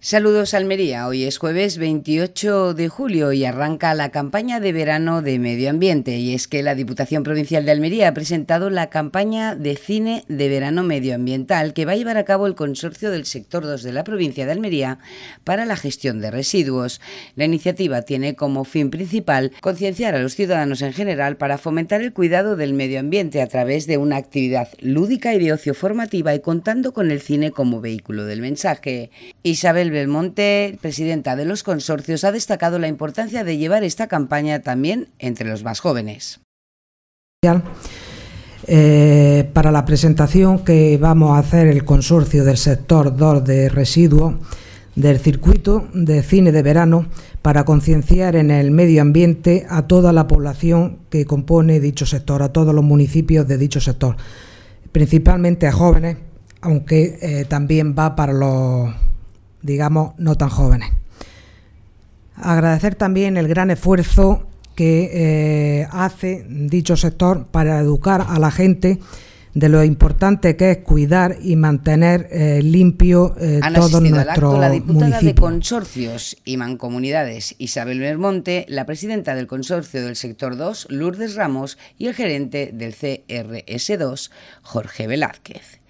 Saludos Almería, hoy es jueves 28 de julio y arranca la campaña de verano de medio ambiente y es que la Diputación Provincial de Almería ha presentado la campaña de cine de verano medioambiental que va a llevar a cabo el consorcio del sector 2 de la provincia de Almería para la gestión de residuos. La iniciativa tiene como fin principal concienciar a los ciudadanos en general para fomentar el cuidado del medio ambiente a través de una actividad lúdica y de ocio formativa y contando con el cine como vehículo del mensaje. Isabel el Belmonte, presidenta de los consorcios, ha destacado la importancia de llevar esta campaña también entre los más jóvenes. Eh, para la presentación que vamos a hacer el consorcio del sector 2 de residuo del circuito de cine de verano para concienciar en el medio ambiente a toda la población que compone dicho sector, a todos los municipios de dicho sector, principalmente a jóvenes, aunque eh, también va para los digamos, no tan jóvenes. Agradecer también el gran esfuerzo que eh, hace dicho sector para educar a la gente de lo importante que es cuidar y mantener eh, limpio eh, todo nuestro la diputada de Consorcios y Mancomunidades, Isabel Bermonte, la presidenta del Consorcio del Sector 2, Lourdes Ramos, y el gerente del CRS2, Jorge Velázquez.